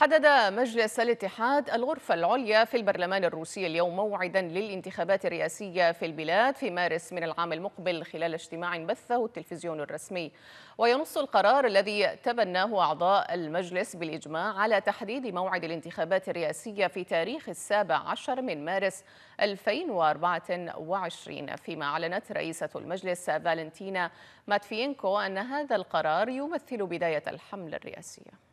حدد مجلس الاتحاد الغرفة العليا في البرلمان الروسي اليوم موعدا للانتخابات الرئاسية في البلاد في مارس من العام المقبل خلال اجتماع بثه التلفزيون الرسمي وينص القرار الذي تبناه أعضاء المجلس بالإجماع على تحديد موعد الانتخابات الرئاسية في تاريخ السابع عشر من مارس 2024 فيما أعلنت رئيسة المجلس فالنتينا ماتفيينكو أن هذا القرار يمثل بداية الحملة الرئاسية